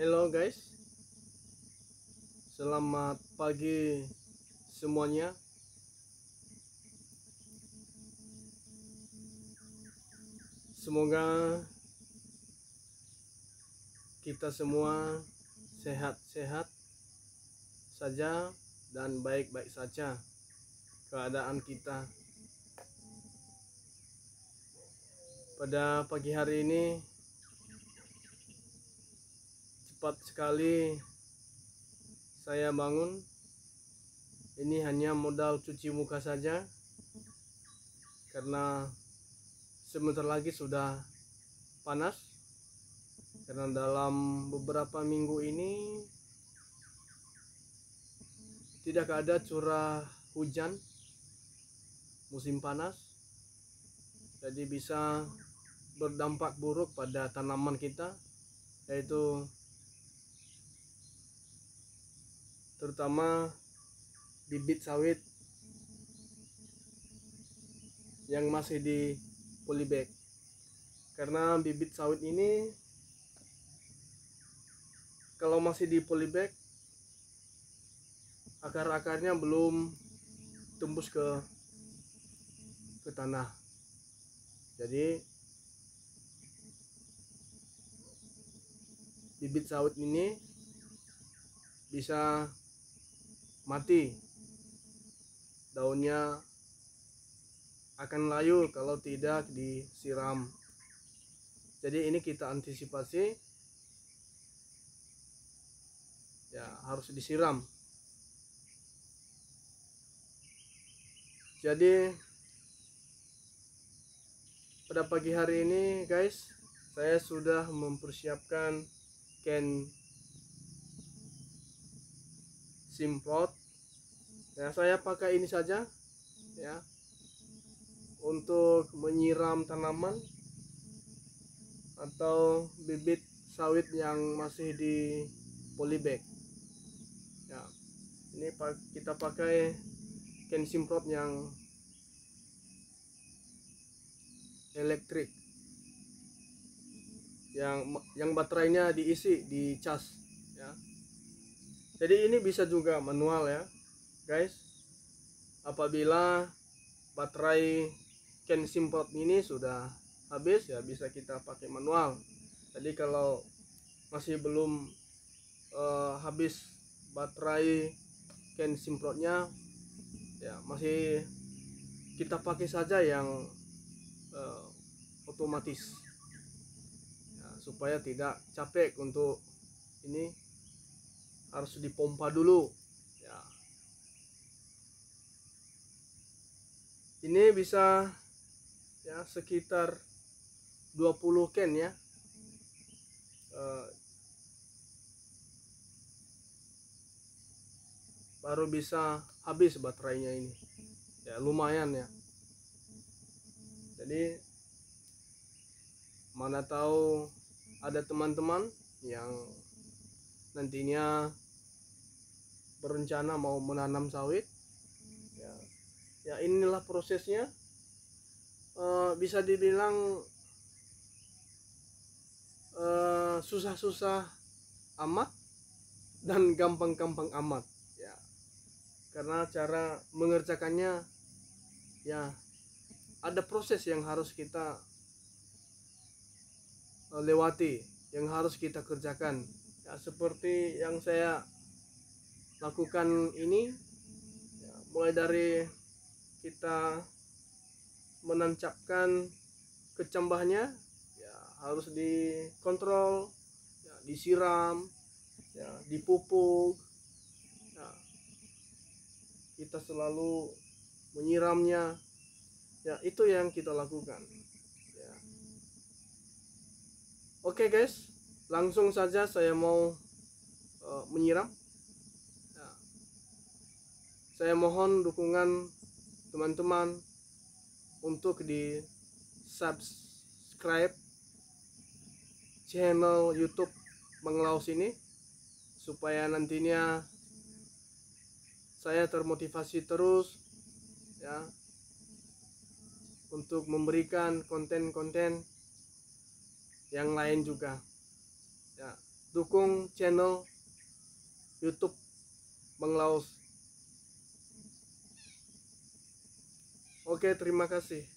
Hello guys Selamat pagi semuanya Semoga kita semua sehat-sehat saja dan baik-baik saja keadaan kita Pada pagi hari ini cepat sekali saya bangun ini hanya modal cuci muka saja karena sebentar lagi sudah panas karena dalam beberapa minggu ini tidak ada curah hujan musim panas jadi bisa berdampak buruk pada tanaman kita yaitu terutama bibit sawit yang masih di polybag karena bibit sawit ini kalau masih di polybag akar-akarnya belum tembus ke ke tanah jadi bibit sawit ini bisa mati daunnya akan layu kalau tidak disiram jadi ini kita antisipasi ya harus disiram jadi pada pagi hari ini guys saya sudah mempersiapkan can simplot ya saya pakai ini saja ya untuk menyiram tanaman atau bibit sawit yang masih di polybag ya ini kita pakai ken simprot yang elektrik yang yang baterainya diisi di cas ya jadi ini bisa juga manual ya guys apabila baterai can simpot ini sudah habis ya bisa kita pakai manual jadi kalau masih belum uh, habis baterai can simprotnya ya masih kita pakai saja yang uh, otomatis ya, supaya tidak capek untuk ini harus dipompa dulu ya ini bisa ya sekitar 20 ken ya uh, baru bisa habis baterainya ini ya lumayan ya jadi mana tahu ada teman-teman yang nantinya berencana mau menanam sawit ya inilah prosesnya e, bisa dibilang eh, susah-susah amat dan gampang-gampang amat ya karena cara mengerjakannya ya ada proses yang harus kita eh, lewati yang harus kita kerjakan ya seperti yang saya lakukan ini ya, mulai dari kita menancapkan kecambahnya ya harus dikontrol ya, disiram ya, dipupuk ya, kita selalu menyiramnya ya itu yang kita lakukan ya. oke guys langsung saja saya mau uh, menyiram ya. saya mohon dukungan teman-teman untuk di subscribe channel YouTube menglaus ini supaya nantinya saya termotivasi terus ya untuk memberikan konten-konten yang lain juga ya dukung channel YouTube menglaus Oke, terima kasih.